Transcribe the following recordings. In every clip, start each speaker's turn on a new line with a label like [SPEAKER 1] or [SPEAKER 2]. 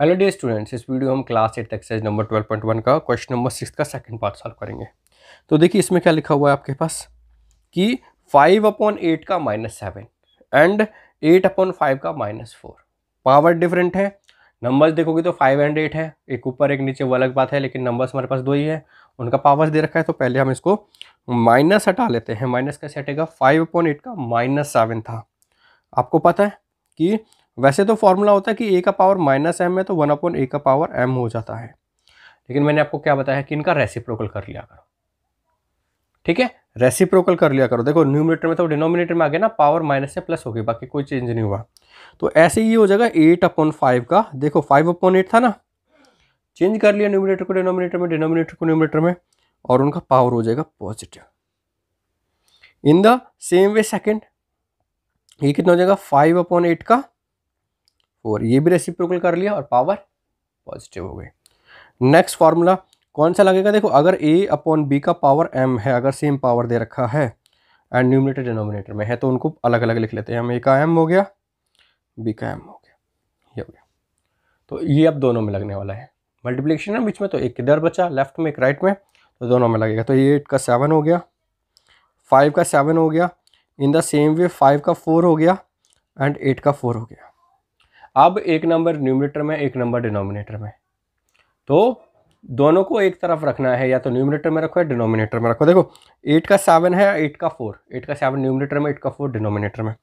[SPEAKER 1] hello dear students इस video हम class eight exercise number twelve point one का question number six का second part solve करेंगे तो देखिए इसमें क्या लिखा हुआ है आपके पास कि फाइव अपॉन एट का minus seven and eight upon five का माइनस फोर पावर डिफरेंट है नंबर्स देखोगे तो फाइव एंड एट है एक ऊपर एक नीचे वो अलग बात है लेकिन नंबर्स हमारे पास दो ही है उनका पावर्स दे रखा है तो पहले हम इसको माइनस हटा लेते हैं माइनस कैसे हटेगा फाइव अपॉन एट का माइनस सेवन था आपको पता है कि वैसे तो फॉर्मूला होता है कि ए का पावर माइनस एम है तो वन अपॉन ए का पावर एम हो जाता है लेकिन मैंने आपको क्या बताया कि इनका रेसिप्रोकल कर लिया करो ठीक है रेसिप्रोकल कर लिया करो देखो न्यूमिनेटर में तो डिनोमिनेटर में आ गया ना पावर माइनस से प्लस हो गई बाकी कोई चेंज नहीं हुआ तो ऐसे ही हो जाएगा एट अपॉन फाइव का देखो फाइव अपॉन एट था ना चेंज कर लिया न्यूमिनेटर को डिनोमिनेटर में डिनोमिनेटर को न्यूमिनेटर में और उनका पावर हो जाएगा positive in the same way second ये कितना हो जाएगा फाइव अपॉन एट का फोर ये भी रेसिप्रोकल कर लिया और पावर पॉजिटिव हो गई नेक्स्ट फार्मूला कौन सा लगेगा देखो अगर ए अपॉन बी का पावर एम है अगर सेम पावर दे रखा है एंड न्यूमिनेटर डिनोमिनेटर में है तो उनको अलग अलग लिख लेते हैं हम ए का एम हो गया बी का एम हो गया ये हो गया तो ये अब दोनों में लगने वाला है मल्टीप्लीकेशन है बीच में तो एक किधर बचा लेफ्ट में एक राइट में तो दोनों में लगेगा तो एट का सेवन हो गया फाइव का सेवन हो गया in the same way five का फोर हो गया एंड एट का फोर हो गया अब एक नंबर न्यूमिनेटर में एक नंबर डिनोमिनेटर में तो दोनों को एक तरफ रखना है या तो न्यूमिनेटर में रखो या डिनोमिनेटर में रखो देखो एट का सेवन है एट का फोर एट का सेवन न्यूमिनेटर में एट का फोर डिनोमिनेटर में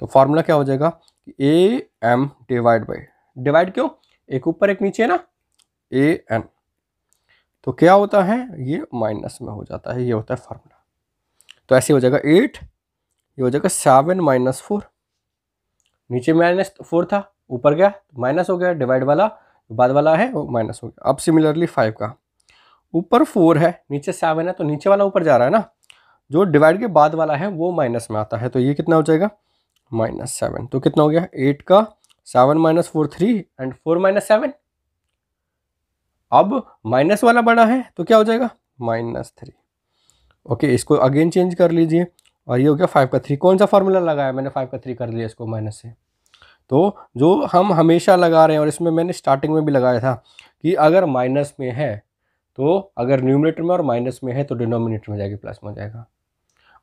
[SPEAKER 1] तो फार्मूला क्या हो जाएगा A M divide by divide क्यों एक ऊपर एक नीचे ना ए एन तो क्या होता है ये माइनस में हो जाता है ये होता है फार्मूला तो ऐसे हो जाएगा एट ये हो जाएगा सेवन माइनस फोर नीचे माइनस फोर था ऊपर गया माइनस हो गया डिवाइड वाला बाद वाला है वो माइनस हो गया अब सिमिलरली फाइव का ऊपर फोर है नीचे सेवन है तो नीचे वाला ऊपर जा रहा है ना जो डिवाइड के बाद वाला है वो माइनस में आता है तो ये कितना हो जाएगा माइनस सेवन तो कितना हो गया एट का seven minus four three and four minus seven अब माइनस वाला बड़ा है तो क्या हो जाएगा माइनस थ्री ओके इसको अगेन चेंज कर लीजिए और ये हो गया फाइव का थ्री कौन सा फॉर्मूला लगाया मैंने फाइव का थ्री कर लिया इसको माइनस से तो जो हम हमेशा लगा रहे हैं और इसमें मैंने स्टार्टिंग में भी लगाया था कि अगर माइनस में है तो अगर न्यूमिनेटर में और माइनस में है तो डिनोमिनेटर में जाके प्लस में हो जाएगा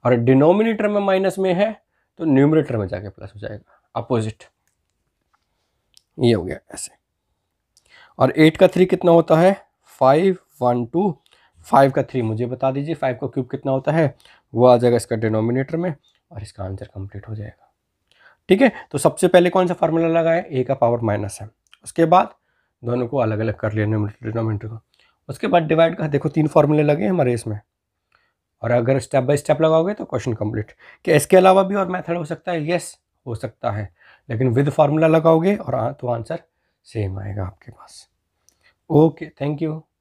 [SPEAKER 1] और डिनोमिनेटर में माइनस में है तो न्यूमिनेटर में जाके प्लस हो जाएगा अपोजिट ये हो गया ऐसे और एट का थ्री कितना होता है फाइव वन टू फाइव का थ्री मुझे बता दीजिए फाइव का क्यूब कितना होता है वो आ जाएगा इसका डिनोमिनेटर में और इसका आंसर कंप्लीट हो जाएगा ठीक है तो सबसे पहले कौन सा फार्मूला लगाए ए का पावर माइनस है उसके बाद दोनों को अलग अलग कर लिया डिनोमीटर को उसके बाद डिवाइड का देखो तीन फार्मूले लगे हमारे इसमें और अगर स्टेप बाय स्टेप लगाओगे तो क्वेश्चन कंप्लीट कि इसके अलावा भी और मेथड हो सकता है यस हो सकता है लेकिन विद फार्मूला लगाओगे और आ, तो आंसर सेम आएगा आपके पास ओके थैंक यू